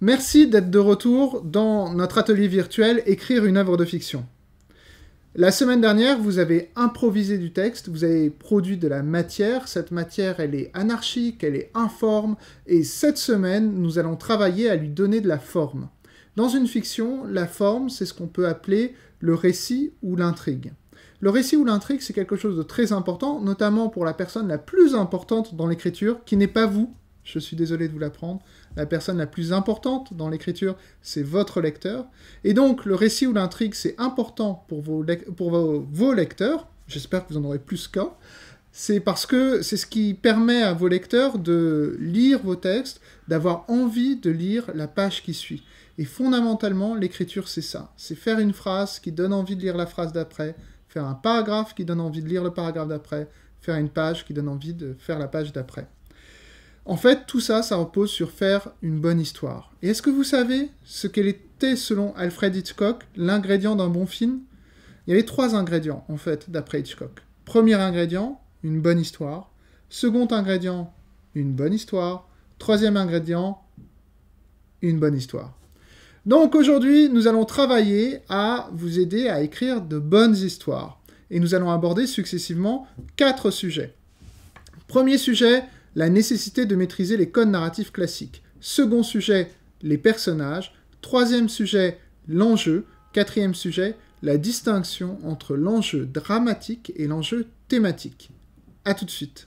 Merci d'être de retour dans notre atelier virtuel Écrire une œuvre de fiction. La semaine dernière, vous avez improvisé du texte, vous avez produit de la matière. Cette matière, elle est anarchique, elle est informe, et cette semaine, nous allons travailler à lui donner de la forme. Dans une fiction, la forme, c'est ce qu'on peut appeler le récit ou l'intrigue. Le récit ou l'intrigue, c'est quelque chose de très important, notamment pour la personne la plus importante dans l'écriture, qui n'est pas vous, je suis désolé de vous l'apprendre, la personne la plus importante dans l'écriture, c'est votre lecteur. Et donc, le récit ou l'intrigue, c'est important pour vos, lecteurs. J'espère que vous en aurez plus qu'un. C'est parce que c'est ce qui permet à vos lecteurs de lire vos textes, d'avoir envie de lire la page qui suit. Et fondamentalement, l'écriture, c'est ça. C'est faire une phrase qui donne envie de lire la phrase d'après, faire un paragraphe qui donne envie de lire le paragraphe d'après, faire une page qui donne envie de faire la page d'après. En fait, tout ça, ça repose sur faire une bonne histoire. Et est-ce que vous savez ce qu'elle était, selon Alfred Hitchcock, l'ingrédient d'un bon film Il y avait trois ingrédients, en fait, d'après Hitchcock. Premier ingrédient, une bonne histoire. Second ingrédient, une bonne histoire. Troisième ingrédient, une bonne histoire. Donc aujourd'hui, nous allons travailler à vous aider à écrire de bonnes histoires. Et nous allons aborder successivement quatre sujets. Premier sujet, la nécessité de maîtriser les codes narratifs classiques. Second sujet, les personnages. Troisième sujet, l'enjeu. Quatrième sujet, la distinction entre l'enjeu dramatique et l'enjeu thématique. A tout de suite.